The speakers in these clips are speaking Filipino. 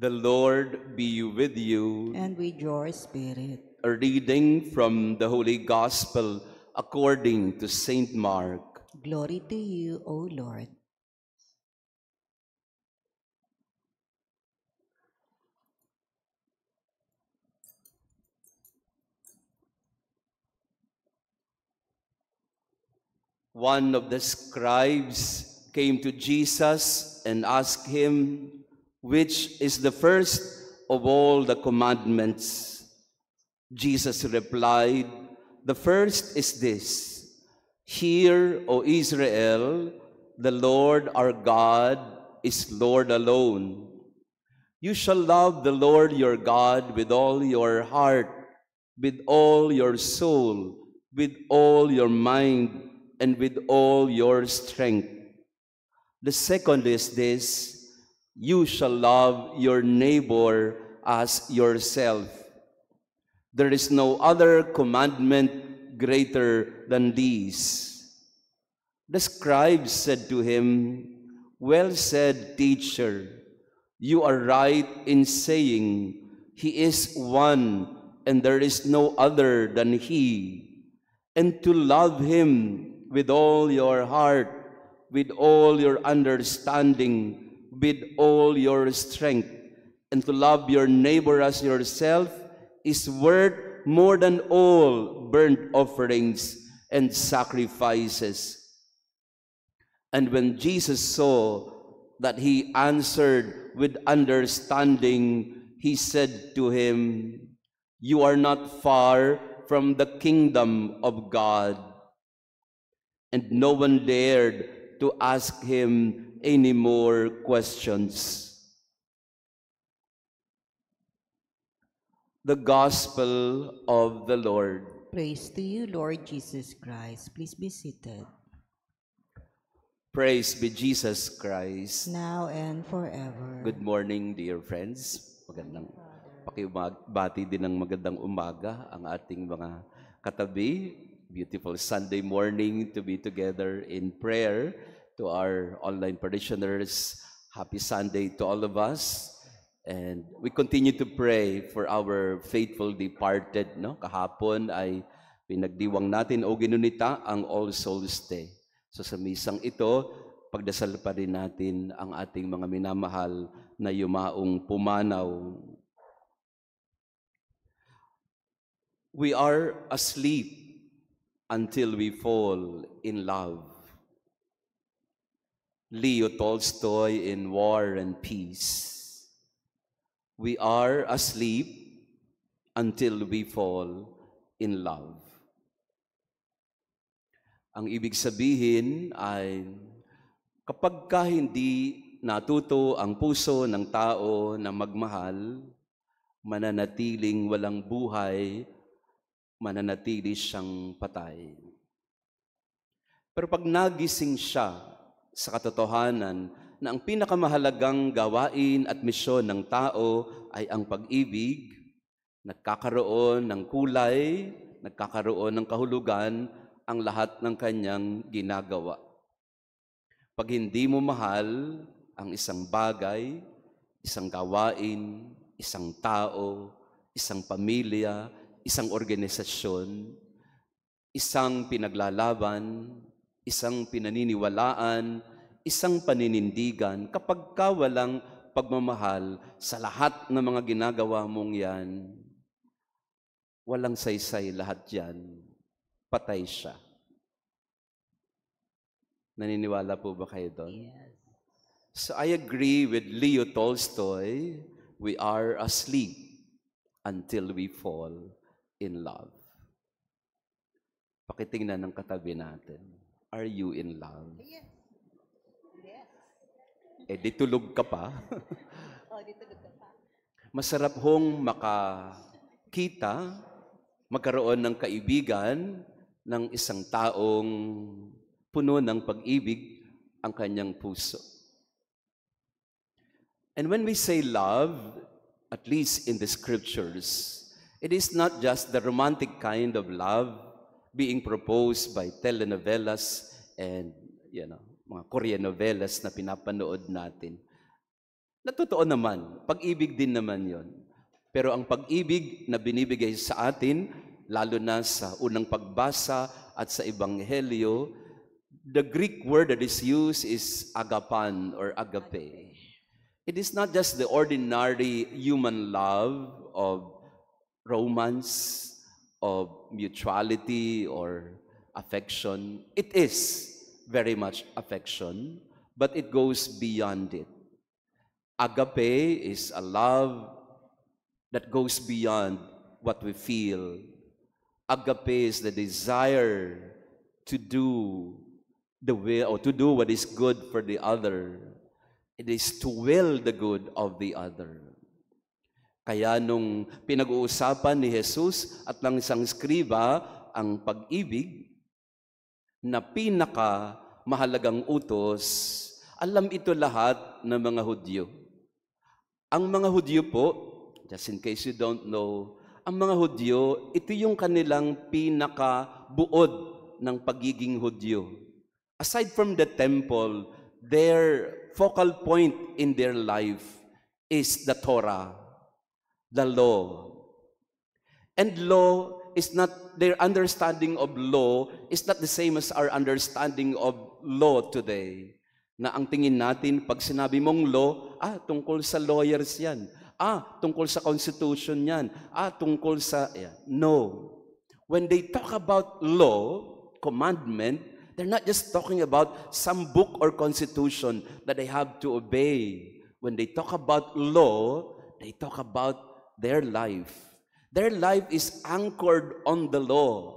The Lord be with you. And with your spirit. A reading from the Holy Gospel according to St. Mark. Glory to you, O Lord. One of the scribes came to Jesus and asked him, which is the first of all the commandments. Jesus replied, The first is this Hear, O Israel, the Lord our God is Lord alone. You shall love the Lord your God with all your heart, with all your soul, with all your mind, and with all your strength. The second is this you shall love your neighbor as yourself. There is no other commandment greater than these. The scribes said to him, Well said, teacher, you are right in saying, He is one, and there is no other than He. And to love Him with all your heart, with all your understanding, with all your strength. And to love your neighbor as yourself is worth more than all burnt offerings and sacrifices. And when Jesus saw that he answered with understanding, he said to him, You are not far from the kingdom of God. And no one dared to ask him any more questions? The Gospel of the Lord. Praise to you, Lord Jesus Christ. Please be seated. Praise be Jesus Christ. Now and forever. Good morning, dear friends. Magandang pakiumagbati din ng magandang umaga ang ating mga katabi. Beautiful Sunday morning to be together in prayer to our online parishioners. Happy Sunday to all of us. And we continue to pray for our faithful departed. No? Kahapon ay pinagdiwang natin o ginunita ang All Souls Day. So sa misang ito, pagdasal pa rin natin ang ating mga minamahal na yumaong pumanaw. We are asleep until we fall in love. Leo Tolstoy in War and Peace. We are asleep until we fall in love. Ang ibig sabihin ay kapag ka hindi natuto ang puso ng tao na magmahal, mananatiling walang buhay, mananatili siyang patay. Pero pag nagising siya sa katotohanan na ang pinakamahalagang gawain at misyon ng tao ay ang pag-ibig, nagkakaroon ng kulay, nagkakaroon ng kahulugan ang lahat ng kanyang ginagawa. Pag hindi mo mahal ang isang bagay, isang gawain, isang tao, isang pamilya, isang organisasyon, isang pinaglalaban, isang pinaniniwalaan, isang paninindigan kapag ka walang pagmamahal sa lahat ng mga ginagawa mong yan, walang saysay lahat yan. Patay siya. Naniniwala po ba kayo doon? Yes. So I agree with Leo Tolstoy, we are asleep until we fall in love. Pakitingnan ng katabi natin. Are you in love? Yes. Yes. Eh, di tulog ka pa. oh, di tulog ka pa. Masarap hong makakita, magkaroon ng kaibigan ng isang taong puno ng pag-ibig ang kanyang puso. And when we say love, at least in the scriptures, it is not just the romantic kind of love being proposed by telenovelas and you know, mga Korean novelas na pinapanood natin. Natotoo naman, pag-ibig din naman yon. Pero ang pag-ibig na binibigay sa atin, lalo na sa unang pagbasa at sa Ebanghelyo, the Greek word that is used is agapan or agape. It is not just the ordinary human love of romance, of mutuality or affection. It is very much affection, but it goes beyond it. Agape is a love that goes beyond what we feel. Agape is the desire to do the will or to do what is good for the other. It is to will the good of the other. Kaya nung pinag-uusapan ni Jesus at ng isang skriba ang pag-ibig na pinaka mahalagang utos, alam ito lahat ng mga Hudyo. Ang mga Hudyo po, just in case you don't know, ang mga Hudyo, ito yung kanilang pinaka buod ng pagiging Hudyo. Aside from the temple, their focal point in their life is the Torah the law. And law is not, their understanding of law is not the same as our understanding of law today. Na ang tingin natin, pag sinabi mong law, ah, tungkol sa lawyers yan. Ah, tungkol sa constitution yan. Ah, tungkol sa, yeah. no. When they talk about law, commandment, they're not just talking about some book or constitution that they have to obey. When they talk about law, they talk about their life. Their life is anchored on the law.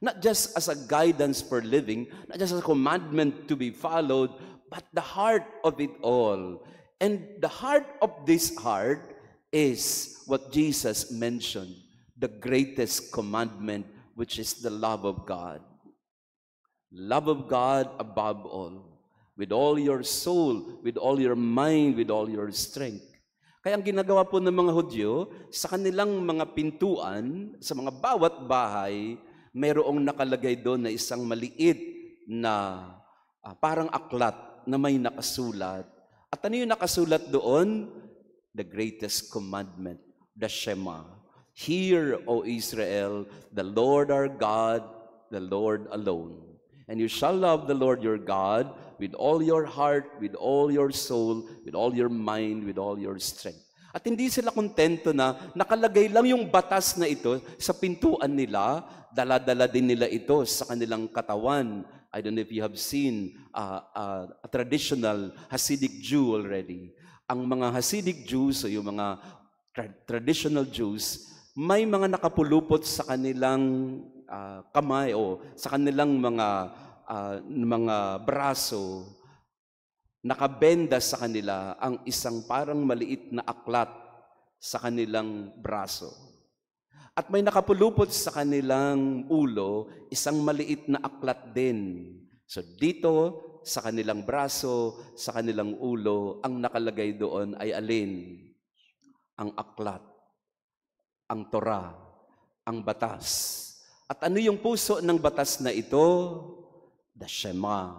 Not just as a guidance for living, not just as a commandment to be followed, but the heart of it all. And the heart of this heart is what Jesus mentioned the greatest commandment, which is the love of God. Love of God above all, with all your soul, with all your mind, with all your strength. Kaya ang ginagawa po ng mga Hudyo, sa kanilang mga pintuan, sa mga bawat bahay, mayroong nakalagay doon na isang maliit na uh, parang aklat na may nakasulat. At ano yung nakasulat doon? The greatest commandment, the Shema. Hear, O Israel, the Lord our God, the Lord alone. And you shall love the Lord your God with all your heart, with all your soul, with all your mind, with all your strength. At hindi sila kontento na nakalagay lang yung batas na ito sa pintuan nila, daladala din nila ito sa kanilang katawan. I don't know if you have seen uh, uh, a traditional Hasidic Jew already. Ang mga Hasidic Jews o yung mga tra- traditional Jews, may mga nakapulupot sa kanilang uh, kamay o sa kanilang mga uh, mga braso, nakabenda sa kanila ang isang parang maliit na aklat sa kanilang braso. At may nakapulupot sa kanilang ulo, isang maliit na aklat din. So dito, sa kanilang braso, sa kanilang ulo, ang nakalagay doon ay alin? Ang aklat, ang Torah, ang batas. At ano yung puso ng batas na ito? the Shema.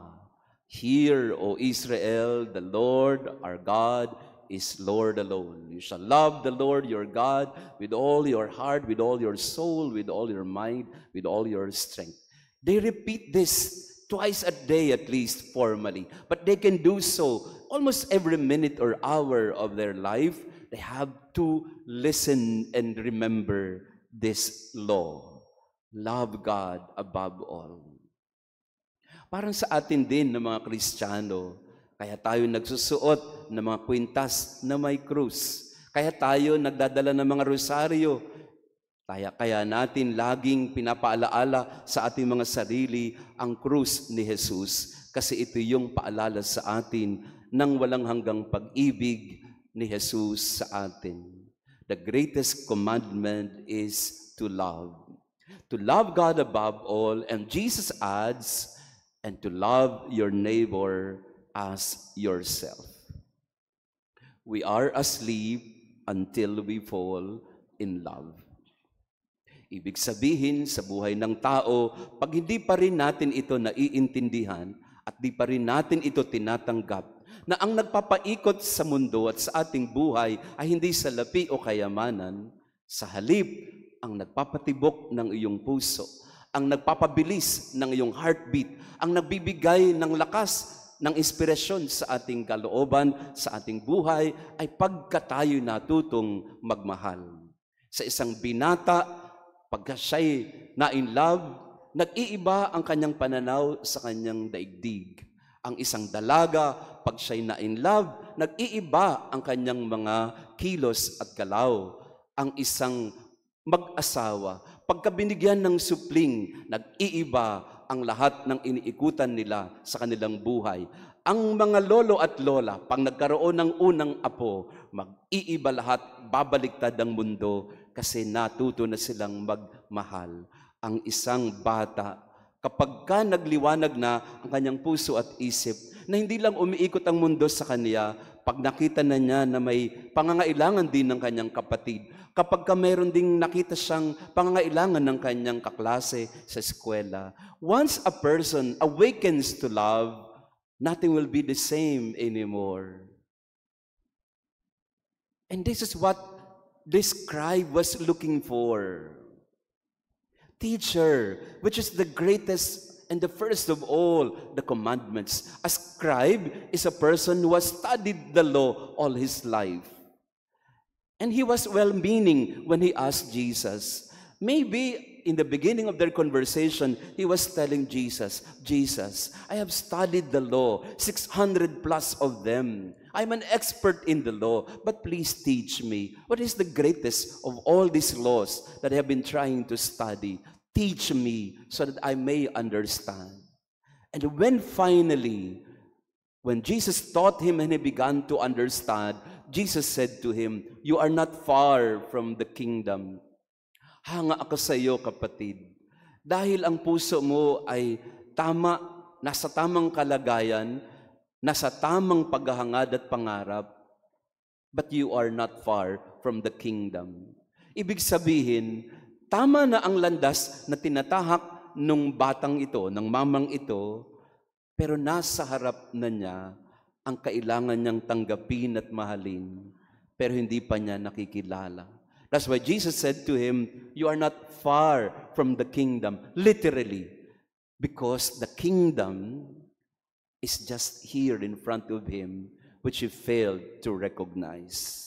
Hear, O Israel, the Lord our God is Lord alone. You shall love the Lord your God with all your heart, with all your soul, with all your mind, with all your strength. They repeat this twice a day at least formally, but they can do so almost every minute or hour of their life. They have to listen and remember this law. Love God above all. Parang sa atin din ng mga Kristiyano, kaya tayo nagsusuot ng mga kwintas na may krus. Kaya tayo nagdadala ng mga rosaryo. Kaya, kaya natin laging pinapaalaala sa ating mga sarili ang krus ni Jesus. Kasi ito yung paalala sa atin ng walang hanggang pag-ibig ni Jesus sa atin. The greatest commandment is to love. To love God above all. And Jesus adds, and to love your neighbor as yourself. We are asleep until we fall in love. Ibig sabihin sa buhay ng tao, pag hindi pa rin natin ito naiintindihan at di pa rin natin ito tinatanggap, na ang nagpapaikot sa mundo at sa ating buhay ay hindi sa lapi o kayamanan, sa halip ang nagpapatibok ng iyong puso ang nagpapabilis ng iyong heartbeat, ang nagbibigay ng lakas, ng inspirasyon sa ating kalooban, sa ating buhay, ay pagka tayo natutong magmahal. Sa isang binata, pagka siya'y na in love, nag-iiba ang kanyang pananaw sa kanyang daigdig. Ang isang dalaga, pag siya'y na in love, nag-iiba ang kanyang mga kilos at galaw. Ang isang mag-asawa, pagkabinigyan ng supling, nag-iiba ang lahat ng iniikutan nila sa kanilang buhay. Ang mga lolo at lola, pag nagkaroon ng unang apo, mag-iiba lahat, babaliktad ang mundo kasi natuto na silang magmahal. Ang isang bata, kapag ka nagliwanag na ang kanyang puso at isip, na hindi lang umiikot ang mundo sa kanya, pag nakita na niya na may pangangailangan din ng kanyang kapatid, kapag ka mayroon ding nakita siyang pangangailangan ng kanyang kaklase sa eskwela, once a person awakens to love, nothing will be the same anymore. And this is what this scribe was looking for. Teacher, which is the greatest and the first of all, the commandments. A scribe is a person who has studied the law all his life. And he was well-meaning when he asked Jesus. Maybe in the beginning of their conversation, he was telling Jesus, Jesus, I have studied the law, 600 plus of them. I'm an expert in the law, but please teach me. What is the greatest of all these laws that I have been trying to study? Teach me so that I may understand. And when finally, when Jesus taught him and he began to understand, Jesus said to him, You are not far from the kingdom. Hanga ako sa iyo, kapatid. Dahil ang puso mo ay tama, nasa tamang kalagayan, nasa tamang paghahangad at pangarap, but you are not far from the kingdom. Ibig sabihin, tama na ang landas na tinatahak nung batang ito, ng mamang ito, pero nasa harap na niya ang kailangan niyang tanggapin at mahalin, pero hindi pa niya nakikilala. That's why Jesus said to him, You are not far from the kingdom, literally, because the kingdom is just here in front of him, which he failed to recognize.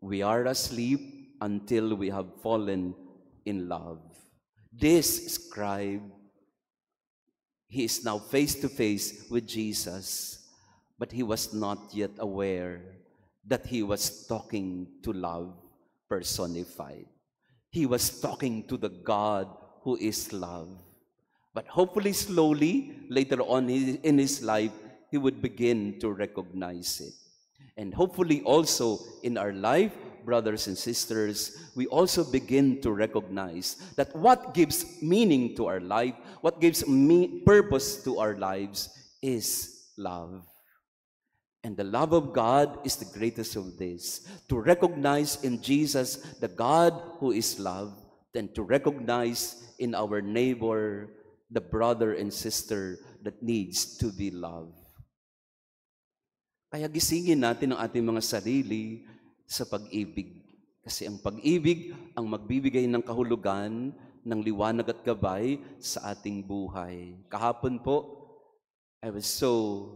we are asleep until we have fallen in love. This scribe, he is now face to face with Jesus, but he was not yet aware that he was talking to love personified. He was talking to the God who is love. But hopefully, slowly, later on in his life, he would begin to recognize it. And hopefully also in our life, brothers and sisters, we also begin to recognize that what gives meaning to our life, what gives me purpose to our lives is love. And the love of God is the greatest of this. To recognize in Jesus the God who is love, and to recognize in our neighbor the brother and sister that needs to be loved. Kaya gisingin natin ang ating mga sarili sa pag-ibig. Kasi ang pag-ibig ang magbibigay ng kahulugan, ng liwanag at gabay sa ating buhay. Kahapon po, I was so,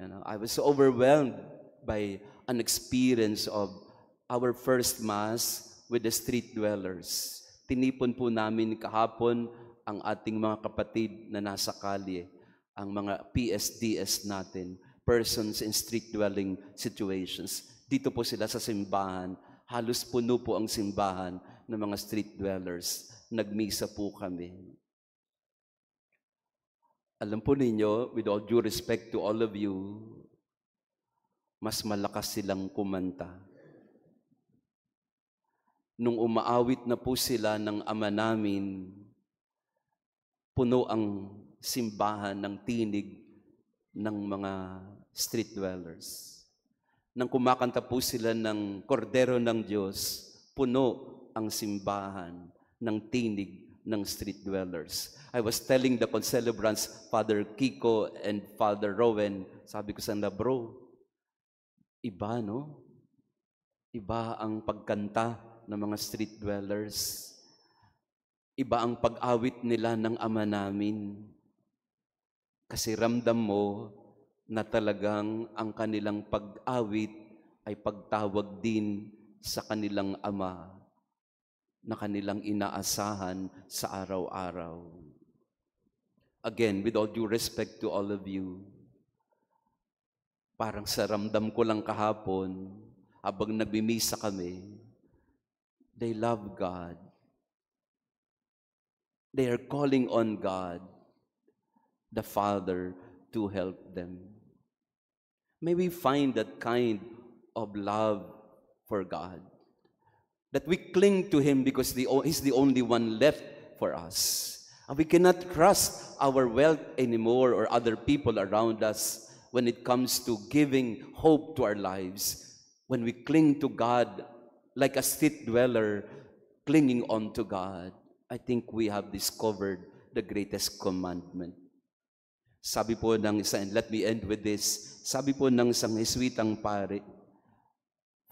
you know, I was so overwhelmed by an experience of our first Mass with the street dwellers. Tinipon po namin kahapon ang ating mga kapatid na nasa kalye, ang mga PSDS natin persons in street dwelling situations. Dito po sila sa simbahan. Halos puno po ang simbahan ng mga street dwellers. Nagmisa po kami. Alam po ninyo, with all due respect to all of you, mas malakas silang kumanta. Nung umaawit na po sila ng ama namin, puno ang simbahan ng tinig ng mga street dwellers. Nang kumakanta po sila ng kordero ng Diyos, puno ang simbahan ng tinig ng street dwellers. I was telling the concelebrants, Father Kiko and Father Rowan, sabi ko sa nila, bro, iba no? Iba ang pagkanta ng mga street dwellers. Iba ang pag-awit nila ng ama namin. Kasi ramdam mo na talagang ang kanilang pag-awit ay pagtawag din sa kanilang ama na kanilang inaasahan sa araw-araw. Again, with all due respect to all of you, parang sa ramdam ko lang kahapon, habang nagmimisa kami, they love God. They are calling on God the Father to help them. May we find that kind of love for God, that we cling to Him because the, He's the only one left for us. And we cannot trust our wealth anymore or other people around us when it comes to giving hope to our lives. When we cling to God like a seat dweller clinging on to God, I think we have discovered the greatest commandment Sabi po ng isa, and let me end with this, sabi po ng isang iswitang pare,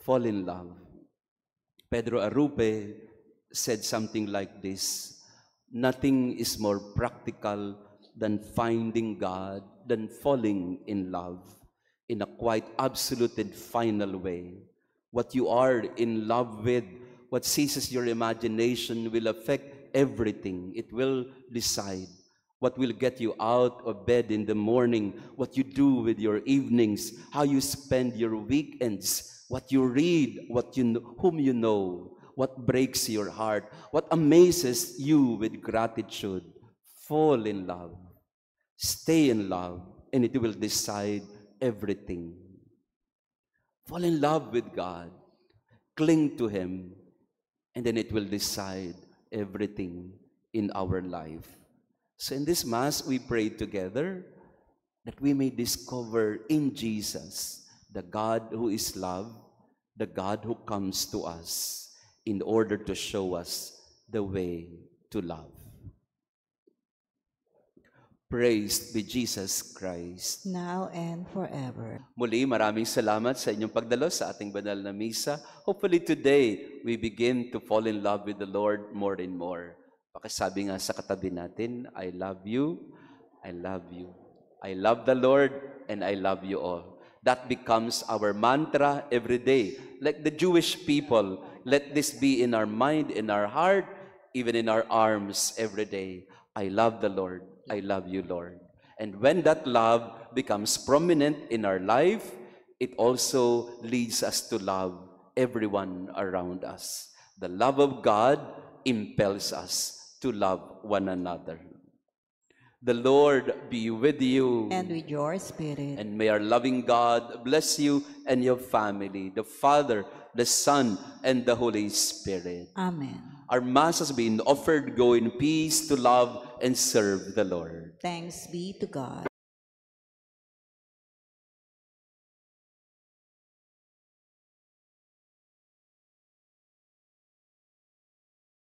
fall in love. Pedro Arupe said something like this, nothing is more practical than finding God, than falling in love in a quite absolute and final way. What you are in love with, what seizes your imagination will affect everything. It will decide what will get you out of bed in the morning, what you do with your evenings, how you spend your weekends, what you read, what you know, whom you know, what breaks your heart, what amazes you with gratitude. Fall in love. Stay in love, and it will decide everything. Fall in love with God. Cling to Him, and then it will decide everything in our life. So in this Mass, we pray together that we may discover in Jesus the God who is love, the God who comes to us in order to show us the way to love. Praised be Jesus Christ. Now and forever. Muli, maraming salamat sa inyong pagdalo sa ating banal na misa. Hopefully today, we begin to fall in love with the Lord more and more. Pakisabi nga sa katabi natin, I love you, I love you. I love the Lord and I love you all. That becomes our mantra every day. Like the Jewish people, let this be in our mind, in our heart, even in our arms every day. I love the Lord. I love you, Lord. And when that love becomes prominent in our life, it also leads us to love everyone around us. The love of God impels us to love one another. The Lord be with you. And with your spirit. And may our loving God bless you and your family, the Father, the Son, and the Holy Spirit. Amen. Our Mass has been offered. Go in peace to love and serve the Lord. Thanks be to God.